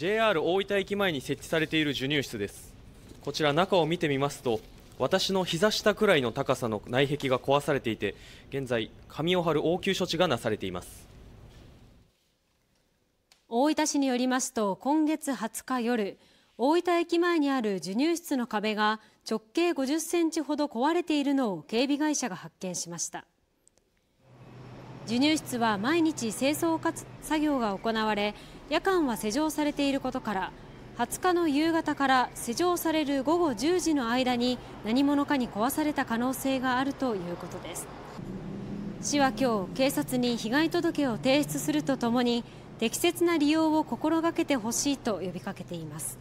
JR 大分駅前に設置されている授乳室ですこちら中を見てみますと私の膝下くらいの高さの内壁が壊されていて現在紙を貼る応急処置がなされています大分市によりますと今月20日夜大分駅前にある授乳室の壁が直径50センチほど壊れているのを警備会社が発見しました授乳室は毎日清掃かつ作業が行われ夜間は施錠されていることから20日の夕方から施錠される午後10時の間に何者かに壊された可能性があるということです市は今日警察に被害届を提出するとともに適切な利用を心がけてほしいと呼びかけています